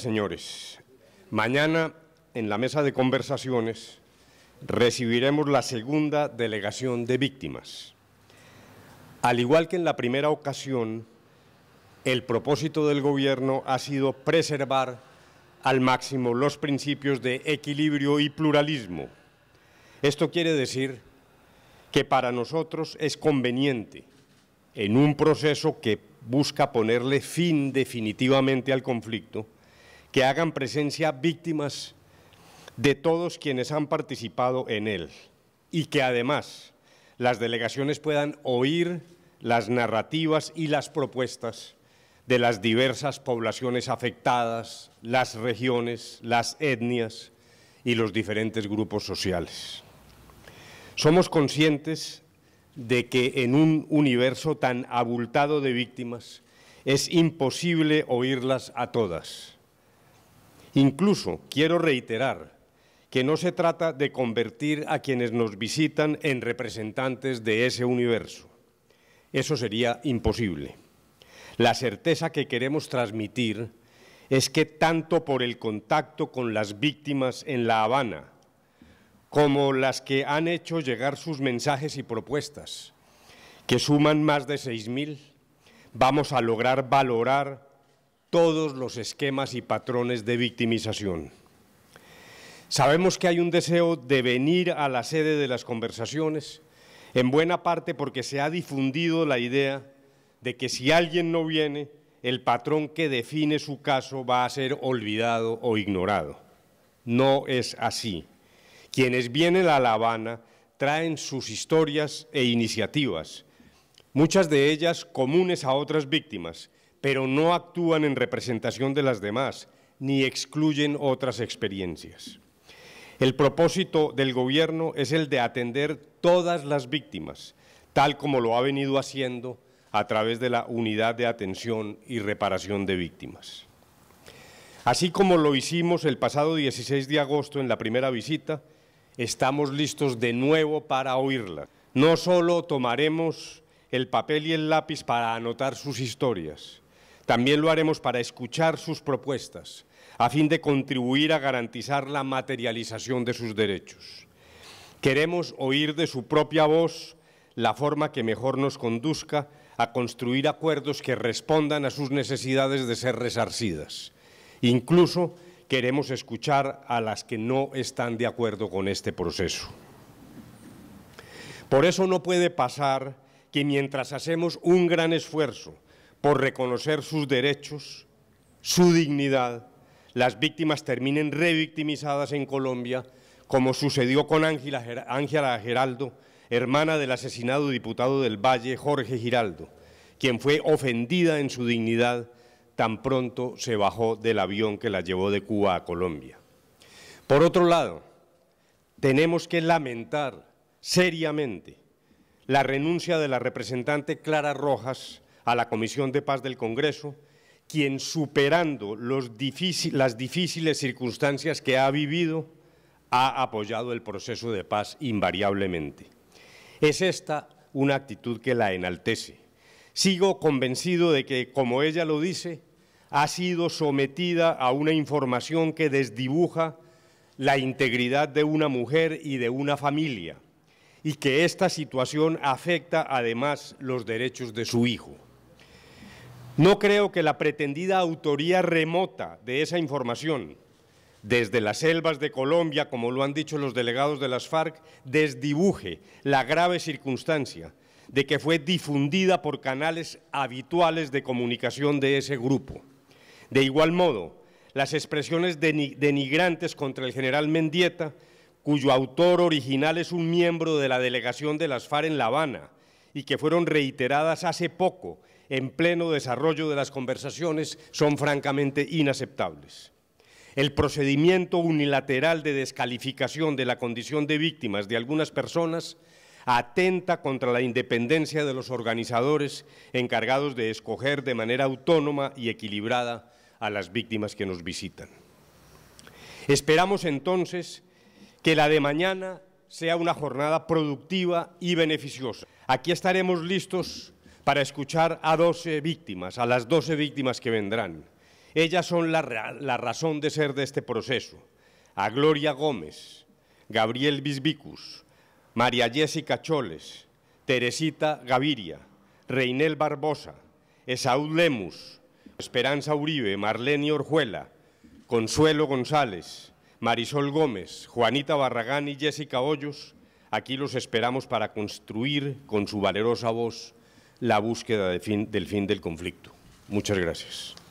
señores, mañana en la mesa de conversaciones recibiremos la segunda delegación de víctimas. Al igual que en la primera ocasión, el propósito del Gobierno ha sido preservar al máximo los principios de equilibrio y pluralismo. Esto quiere decir que para nosotros es conveniente, en un proceso que busca ponerle fin definitivamente al conflicto, que hagan presencia víctimas de todos quienes han participado en él y que además las delegaciones puedan oír las narrativas y las propuestas de las diversas poblaciones afectadas, las regiones, las etnias y los diferentes grupos sociales. Somos conscientes de que en un universo tan abultado de víctimas es imposible oírlas a todas Incluso quiero reiterar que no se trata de convertir a quienes nos visitan en representantes de ese universo. Eso sería imposible. La certeza que queremos transmitir es que tanto por el contacto con las víctimas en La Habana, como las que han hecho llegar sus mensajes y propuestas, que suman más de 6.000, vamos a lograr valorar todos los esquemas y patrones de victimización. Sabemos que hay un deseo de venir a la sede de las conversaciones, en buena parte porque se ha difundido la idea de que si alguien no viene, el patrón que define su caso va a ser olvidado o ignorado. No es así. Quienes vienen a La Habana traen sus historias e iniciativas, muchas de ellas comunes a otras víctimas, pero no actúan en representación de las demás ni excluyen otras experiencias. El propósito del gobierno es el de atender todas las víctimas, tal como lo ha venido haciendo a través de la Unidad de Atención y Reparación de Víctimas. Así como lo hicimos el pasado 16 de agosto en la primera visita, estamos listos de nuevo para oírla. No solo tomaremos el papel y el lápiz para anotar sus historias, también lo haremos para escuchar sus propuestas, a fin de contribuir a garantizar la materialización de sus derechos. Queremos oír de su propia voz la forma que mejor nos conduzca a construir acuerdos que respondan a sus necesidades de ser resarcidas. Incluso queremos escuchar a las que no están de acuerdo con este proceso. Por eso no puede pasar que mientras hacemos un gran esfuerzo por reconocer sus derechos, su dignidad, las víctimas terminen revictimizadas en Colombia, como sucedió con Ángela, Geraldo, hermana del asesinado diputado del Valle Jorge Giraldo, quien fue ofendida en su dignidad tan pronto se bajó del avión que la llevó de Cuba a Colombia. Por otro lado, tenemos que lamentar seriamente la renuncia de la representante Clara Rojas a la Comisión de Paz del Congreso, quien superando las difíciles circunstancias que ha vivido, ha apoyado el proceso de paz invariablemente. Es esta una actitud que la enaltece. Sigo convencido de que, como ella lo dice, ha sido sometida a una información que desdibuja la integridad de una mujer y de una familia, y que esta situación afecta además los derechos de su hijo. No creo que la pretendida autoría remota de esa información, desde las selvas de Colombia, como lo han dicho los delegados de las FARC, desdibuje la grave circunstancia de que fue difundida por canales habituales de comunicación de ese grupo. De igual modo, las expresiones denigrantes contra el general Mendieta, cuyo autor original es un miembro de la delegación de las FARC en La Habana y que fueron reiteradas hace poco en pleno desarrollo de las conversaciones son francamente inaceptables. El procedimiento unilateral de descalificación de la condición de víctimas de algunas personas atenta contra la independencia de los organizadores encargados de escoger de manera autónoma y equilibrada a las víctimas que nos visitan. Esperamos entonces que la de mañana sea una jornada productiva y beneficiosa. Aquí estaremos listos para escuchar a 12 víctimas, a las 12 víctimas que vendrán. Ellas son la, razón de ser de este proceso. A Gloria Gómez, Gabriel Bisbicus, María Jessica Choles, Teresita Gaviria, Reinel Barbosa, Esaú Lemus, Esperanza Uribe, Marlene Orjuela, Consuelo González, Marisol Gómez, Juanita Barragán y Jessica Hoyos, aquí los esperamos para construir con su valerosa voz la búsqueda de fin, del fin del conflicto. Muchas gracias.